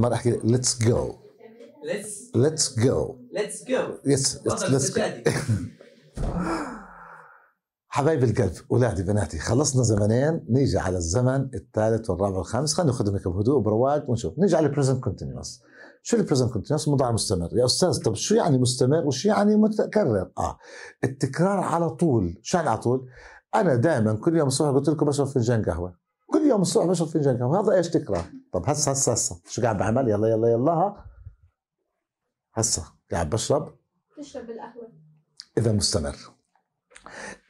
راح أحكي ليتس جو ليتس جو ليتس جو يس ليتس جو حبايب القلب اولادي بناتي خلصنا زمنين نيجي على الزمن الثالث والرابع والخامس خلينا ناخذهم هيك بهدوء برواق ونشوف نيجي على البريزنت كونتينوس شو البريزنت كونتينوس مضاع مستمر يا استاذ طب شو يعني مستمر وشو يعني متكرر اه التكرار على طول شو يعني على طول انا دائما كل يوم الصبح قلت لكم بشرب فنجان قهوه يوم الصبح بشرب فنجان قهوه هذا ايش تكره؟ طب هسه هسه هسه شو قاعد بعمل يلا يلا يلا هسه قاعد بشرب تشرب القهوه اذا مستمر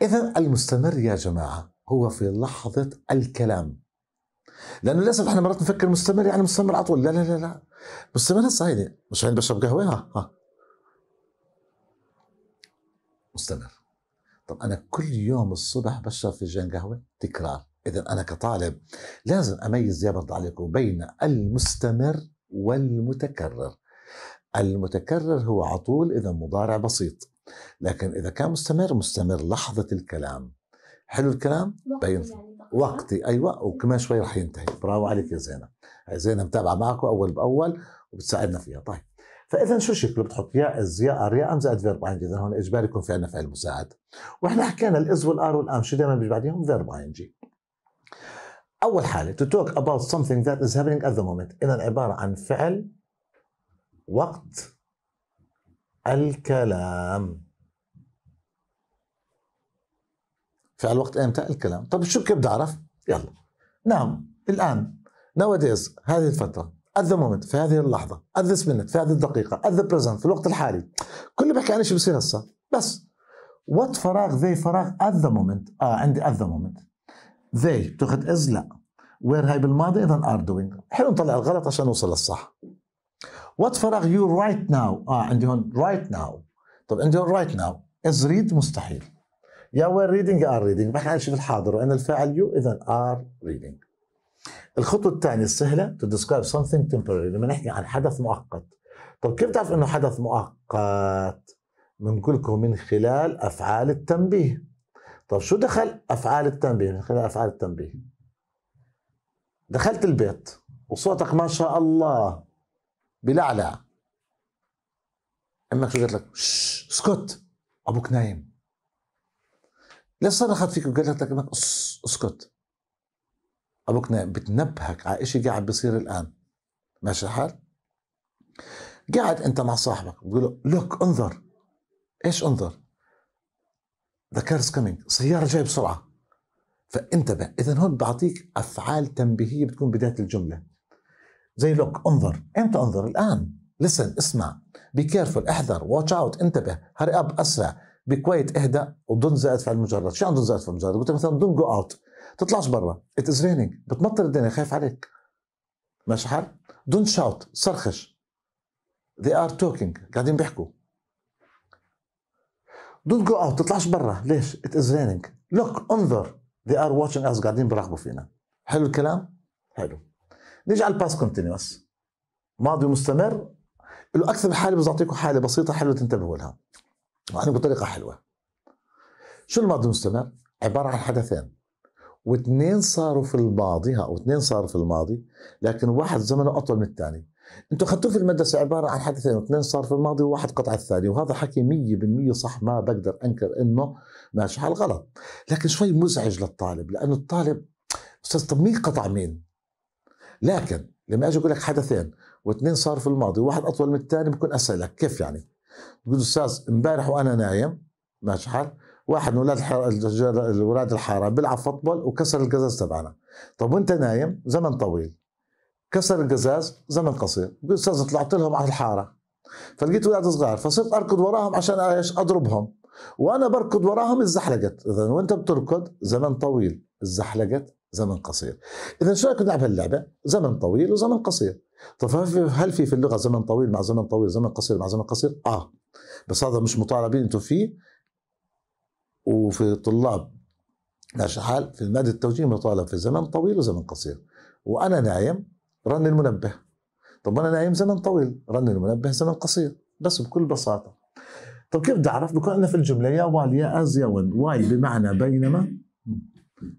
اذا المستمر يا جماعه هو في لحظه الكلام لانه للاسف احنا مرات نفكر مستمر يعني مستمر على طول لا لا لا لا مستمر هسه هيدي مش عين بشرب قهوه ها ها مستمر طب انا كل يوم الصبح بشرب فنجان قهوه تكرار إذا أنا كطالب لازم أميز يا برضه عليكم بين المستمر والمتكرر المتكرر هو عطول إذا مضارع بسيط لكن إذا كان مستمر مستمر لحظة الكلام حلو الكلام بين يعني وقتي أيوة وكمان شوي رح ينتهي برافو عليك يا زينة زينة متابعة معكم أول بأول وبتساعدنا فيها طيب فاذا شو شكله بتحط يا از يا ار يا ام زائد فيرب اين اذا هون اجباري يكون في عندنا فعل مساعد واحنا حكينا الاز والار والام شو دائما بيجي بعديهم فيرب اين جي اول حاله to talk about something that is happening at the moment اذا عباره عن فعل وقت الكلام فعل وقت امتى الكلام طب شو كيف بدي اعرف يلا نعم الان nowadays هذه الفتره at the moment في هذه اللحظه at this minute في هذه الدقيقه at the present في الوقت الحالي كله بحكي عن شو بصير هسه بس وات فراغ ذي فراغ at the moment اه عندي at the moment ذي بتاخذ از لا وير هاي بالماضي اذا ار دوينغ حلو نطلع الغلط عشان نوصل للصح وات فراغ يو رايت ناو اه عندي هون رايت ناو طب عندي هون رايت ناو از ريد مستحيل يا وير ريدنج ار ريدنج بحكي عن شيء الحاضر وان الفاعل يو اذا ار ريدنج الخطوه الثانيه السهله to describe something temporary لما نحكي عن حدث مؤقت طب كيف تعرف انه حدث مؤقت؟ بنقول لكم من خلال افعال التنبيه طب شو دخل افعال التنبيه من خلال افعال التنبيه دخلت البيت وصوتك ما شاء الله بلعلع امك شو قالت لك اسكت ابوك نايم ليش صرخت فيك وقالت لك امك اسكت ابوك نايم بتنبهك على شيء قاعد بيصير الان ماشي الحال قاعد انت مع صاحبك بقول له لوك انظر ايش انظر ذا كارز كومينج سياره جايه بسرعه فانتبه اذا هون بعطيك افعال تنبيهيه بتكون بدايه الجمله زي لوك انظر امتى انظر الان لسن اسمع بي كيرفول احذر واتش اوت انتبه هاري اب اسرع بكويت اهدأ ودون زائد فعل مجرد شو عندهم يعني دون زائد فعل مجرد قلت مثلا دون جو اوت تطلعش برا ات از رينينج بتمطر الدنيا خايف عليك ماشي حال دون شاوت صرخش they are talking قاعدين بيحكوا دونت جو اوت تطلعش برا ليش ات از ريننج لوك انظر ذي ار واتشنج اس قاعدين بيراقبوا فينا حلو الكلام حلو نيجي على الباس كونتينوس ماضي مستمر له اكثر من حاله بس اعطيكم حاله بسيطه حلوه تنتبهوا لها يعني بطريقه حلوه شو الماضي المستمر عباره عن حدثين واثنين صاروا في الماضي ها واثنين صاروا في الماضي لكن واحد زمنه اطول من الثاني انتم اخذتوه في المدرسه عباره عن حدثين اثنين صار في الماضي وواحد قطع الثاني وهذا حكي 100% صح ما بقدر انكر انه ماشي على غلط لكن شوي مزعج للطالب لانه الطالب استاذ طب مين قطع مين لكن لما اجي اقول لك حدثين واثنين صار في الماضي وواحد اطول من الثاني بكون اسالك كيف يعني بقول استاذ امبارح وانا نايم ماشي حال واحد من اولاد الحارة الحاره بيلعب فوتبول وكسر القزاز تبعنا طب وانت نايم زمن طويل كسر القزاز زمن قصير استاذ طلعت لهم على الحاره فلقيت ولاد صغار فصرت اركض وراهم عشان ايش اضربهم وانا بركض وراهم اتزحلقت اذا وانت بتركض زمن طويل اتزحلقت زمن قصير اذا شو رايك نلعب هاللعبه زمن طويل وزمن قصير طب هل في في اللغه زمن طويل مع زمن طويل زمن قصير مع زمن قصير اه بس هذا مش مطالبين انتم فيه وفي طلاب ماشي حال في المادة التوجيه مطالب في زمن طويل وزمن قصير وانا نايم رن المنبه طب انا نايم زمن طويل رن المنبه زمن قصير بس بكل بساطه طب كيف بدي اعرف بكون عندنا في الجمله يا وال يا از يا ون واي بمعنى بينما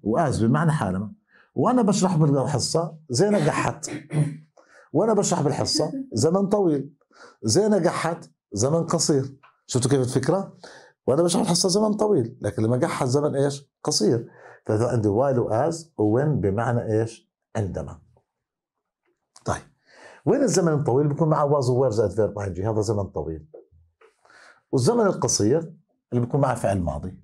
واز بمعنى حالما وانا بشرح بالحصه زينه قحت وانا بشرح بالحصه زمن طويل زينه قحت زمن قصير شفتوا كيف الفكره وانا مش هفحصها زمن طويل لكن لما جحها زمن ايش قصير عندي وايل واز وين بمعنى ايش عندما طيب وين الزمن الطويل بيكون معه واز ويرز ادفيرب اي هذا زمن طويل والزمن القصير اللي بيكون معه فعل ماضي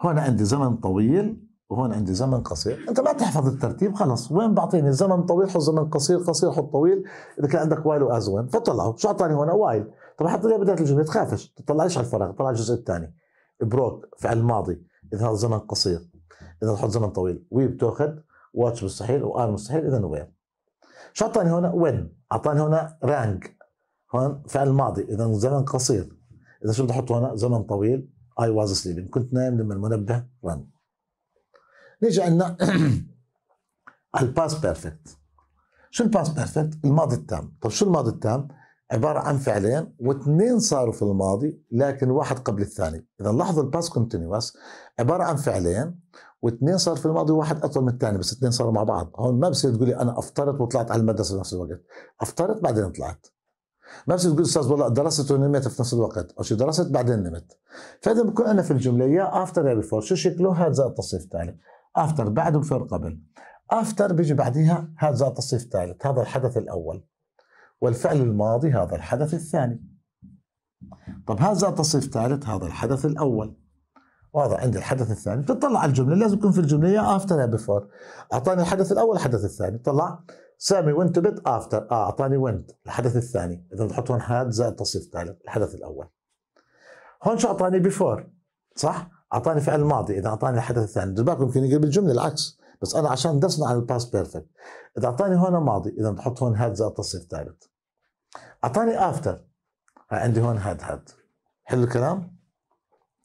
هون عندي زمن طويل وهون عندي زمن قصير انت ما تحفظ الترتيب خلص وين بعطيني زمن طويل حط زمن قصير قصير حط طويل اذا كان عندك وايل واز وين فطلعوا شو اعطاني هون وايل طب حط لي بدايه الجمله تخافش تطلعش على الفراغ تطلع الجزء الثاني بروك فعل ماضي اذا هذا زمن قصير اذا تحط زمن طويل وي بتاخذ واتش مستحيل وار مستحيل اذا وير شو اعطاني هنا وين اعطاني هنا رانك هون فعل ماضي اذا زمن قصير اذا شو بدي احط هنا زمن طويل اي واز سليبنج كنت نايم لما المنبه رن نيجي عندنا الباس بيرفكت شو الباس بيرفكت الماضي التام طب شو الماضي التام عباره عن فعلين واثنين صاروا في الماضي لكن واحد قبل الثاني اذا لاحظوا الباس كونتينوس عباره عن فعلين واثنين صار في الماضي واحد اطول من الثاني بس اثنين صاروا مع بعض هون ما بصير تقولي انا افطرت وطلعت على المدرسه في نفس الوقت افطرت بعدين طلعت ما بصير تقول استاذ والله درست ونمت في نفس الوقت او شو درست بعدين نمت فاذا بكون انا في الجمله يا افتر يا بيفور شو شكله هذا التصريف التالي افتر بعد وبيفور قبل افتر بيجي بعديها هذا التصريف الثالث هذا الحدث الاول والفعل الماضي هذا الحدث الثاني طب هذا تصريف ثالث هذا الحدث الأول واضح عندي الحدث الثاني بتطلع على الجملة لازم يكون في الجملة يا افتر يا بيفور أعطاني الحدث الأول الحدث الثاني طلع سامي وينت بت افتر اه اعطاني وينت الحدث الثاني اذا بتحط هون هاد زائد تصريف ثالث الحدث الاول هون شو اعطاني بيفور صح اعطاني فعل ماضي اذا اعطاني الحدث الثاني بالك ممكن يقلب الجمله العكس بس انا عشان بدي على الباس بيرفكت اذا اعطاني هون ماضي اذا بحط هون هاد زائد تصريف ثالث اعطاني افتر عندي هون هاد هاد حلو الكلام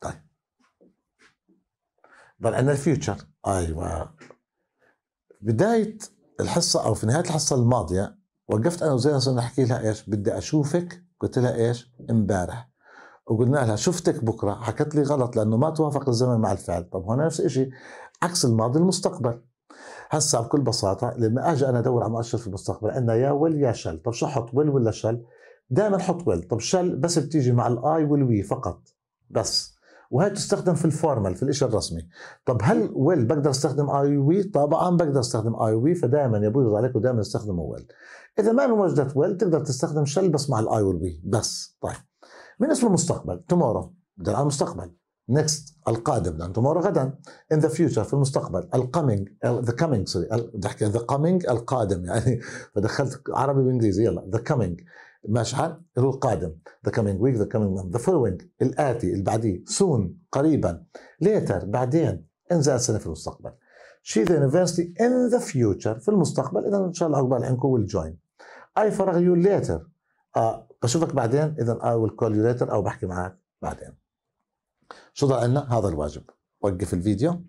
طيب ضل عندنا الفيوتشر ايوه بدايه الحصه او في نهايه الحصه الماضيه وقفت انا وزينب صرنا نحكي لها ايش بدي اشوفك قلت لها ايش امبارح وقلنا لها شفتك بكره حكت لي غلط لانه ما توافق الزمن مع الفعل طب هون نفس الشيء عكس الماضي المستقبل هسا بكل بساطه لما اجي انا ادور على مؤشر في المستقبل عندنا يا ويل يا شل طب شو احط ويل ولا شل دائما حط ويل طب شل بس بتيجي مع الاي والوي فقط بس وهي تستخدم في الفورمال في الاشي الرسمي طب هل ويل بقدر استخدم اي وي طبعا بقدر استخدم اي وي فدائما يبوظ عليك ودائما استخدم ويل اذا ما وجدت ويل تقدر تستخدم شل بس مع الاي والوي بس طيب من اسمه المستقبل تومورو ده الان المستقبل نكست القادم لان تومورو غدا ان ذا فيوتشر في المستقبل الكامينج ذا كامينج سوري بحكي ذا كامينج القادم يعني فدخلت عربي وانجليزي يلا ذا كامينج ماشي حال هو القادم ذا كامينج ويك ذا كامينج ذا فولوينج الاتي اللي بعديه سون قريبا ليتر بعدين ان ذا السنه في المستقبل شي ذا يونيفرستي ان ذا فيوتشر في المستقبل اذا ان شاء الله عقبال الحين كو ويل جوين اي فراغ يو ليتر بشوفك بعدين اذا اي ويل كول يو ليتر او بحكي معك بعدين شو ضل عندنا هذا الواجب وقف الفيديو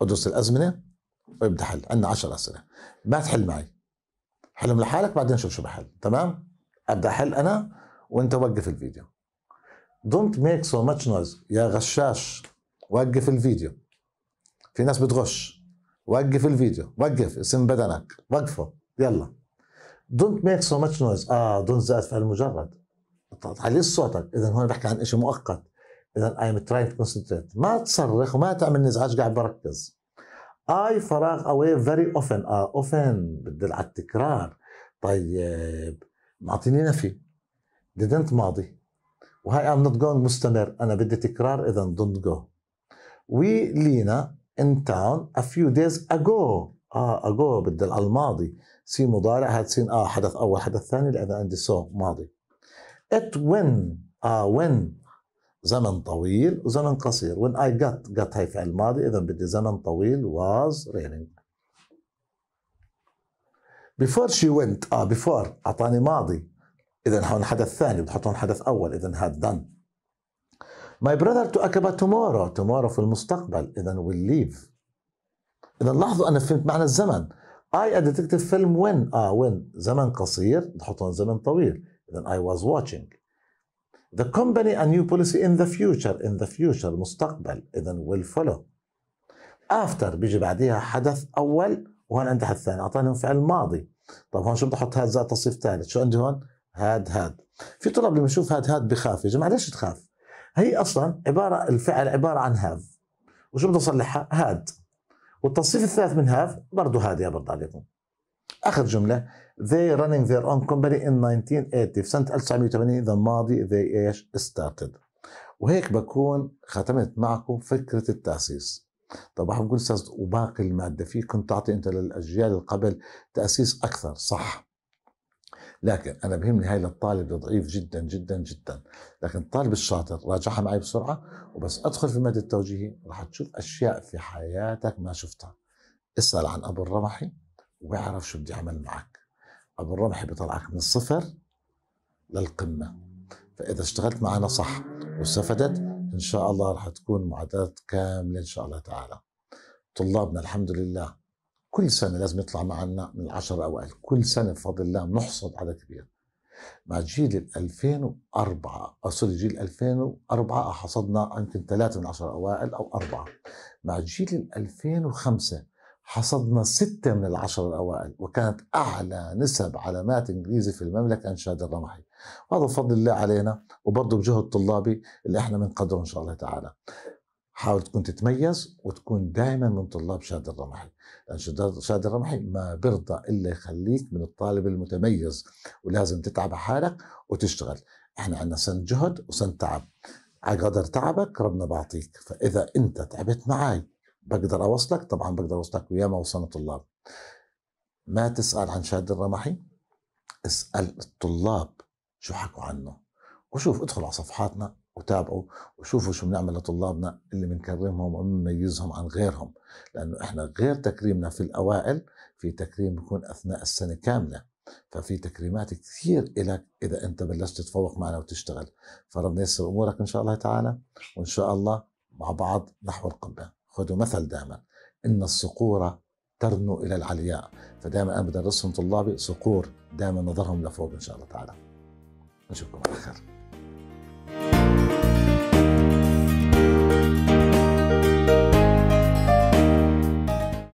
ادرس الازمنه وابدا طيب حل عندنا 10 اسئله ما تحل معي حلهم لحالك بعدين شوف شو بحل تمام ابدا حل انا وانت وقف الفيديو دونت ميك سو ماتش نويز يا غشاش وقف الفيديو في ناس بتغش وقف الفيديو وقف اسم بدنك وقفه يلا دونت ميك سو ماتش نويز اه دونت زائد فعل مجرد علي صوتك اذا هون بحكي عن شيء مؤقت اذا اي ام تراينج كونسنتريت ما تصرخ وما تعمل نزعج قاعد بركز اي فراغ اواي فيري اوفن اه اوفن بدل على التكرار طيب معطيني نفي didn't ماضي وهاي ام نوت جوينج مستمر انا بدي تكرار اذا دونت جو وي لينا ان تاون ا فيو دايز اجو اه اجو بدل على الماضي سين مضارع هذا سين اه حدث اول حدث ثاني لان عندي سو ماضي ات وين اه وين زمن طويل وزمن قصير وين اي جت جت هي فعل ماضي اذا بدي زمن طويل واز رينينج بيفور شي وينت اه بيفور اعطاني ماضي اذا هون حدث ثاني بدي هون حدث اول اذا هاد دن ماي براذر تو اكابا تومورو تومورو في المستقبل اذا ويل ليف اذا لاحظوا انا فهمت معنى الزمن اي قد تكتب فيلم وين اه وين زمن قصير تحطون زمن طويل اذا اي واز watching The company a new policy in the future in the future مستقبل اذا will follow after بيجي بعديها حدث اول وهون عندي حدث ثاني اعطاني فعل ماضي طب هون شو بدي احط هاد زائد تصريف ثالث شو عندي هون هاد هاد في طلاب لما يشوف هاد هاد بخاف يا جماعه ليش تخاف هي اصلا عباره الفعل عباره عن هاف وشو بدي اصلحها هاد والتصنيف الثالث من هذا برضه هذه برضه عليكم اخر جمله they running their own company in 1980 في سنه 1980 اذا الماضي they ايش started وهيك بكون ختمت معكم فكره التاسيس طبعا بقول استاذ وباقي الماده فيكم تعطي انت للاجيال القبل تاسيس اكثر صح لكن انا بهمني هاي للطالب ضعيف جدا جدا جدا لكن الطالب الشاطر راجعها معي بسرعه وبس ادخل في الماده التوجيهي راح تشوف اشياء في حياتك ما شفتها اسال عن ابو الرمحي واعرف شو بدي اعمل معك ابو الرمحي بيطلعك من الصفر للقمه فاذا اشتغلت معنا صح واستفدت ان شاء الله راح تكون معدات كامله ان شاء الله تعالى طلابنا الحمد لله كل سنة لازم يطلع معنا من العشر الأوائل كل سنة بفضل الله بنحصد عدد كبير مع جيل ال 2004 سوري جيل 2004 حصدنا يمكن ثلاثة من عشر الأوائل أو أربعة مع جيل ال 2005 حصدنا ستة من العشر الأوائل وكانت أعلى نسب علامات إنجليزي في المملكة إنشاد الرمحي وهذا بفضل الله علينا وبرضه بجهد طلابي اللي احنا بنقدره إن شاء الله تعالى حاول تكون تتميز وتكون دائما من طلاب شاد الرمحي لأن شاد الرمحي ما برضى إلا يخليك من الطالب المتميز ولازم تتعب حالك وتشتغل احنا عندنا سنة جهد وسنة تعب على قدر تعبك ربنا بعطيك فإذا أنت تعبت معي بقدر أوصلك طبعا بقدر أوصلك وياما وصلنا طلاب ما تسأل عن شاد الرمحي اسأل الطلاب شو حكوا عنه وشوف ادخل على صفحاتنا وتابعوا وشوفوا شو بنعمل لطلابنا اللي بنكرمهم وبنميزهم عن غيرهم لانه احنا غير تكريمنا في الاوائل في تكريم بيكون اثناء السنه كامله ففي تكريمات كثير لك إذا أنت بلشت تتفوق معنا وتشتغل فربنا ييسر أمورك إن شاء الله تعالى وإن شاء الله مع بعض نحو القمة خذوا مثل دائما إن الصقور ترنو إلى العلياء فدائما أنا بدرسهم طلابي صقور دائما نظرهم لفوق إن شاء الله تعالى نشوفكم على خير you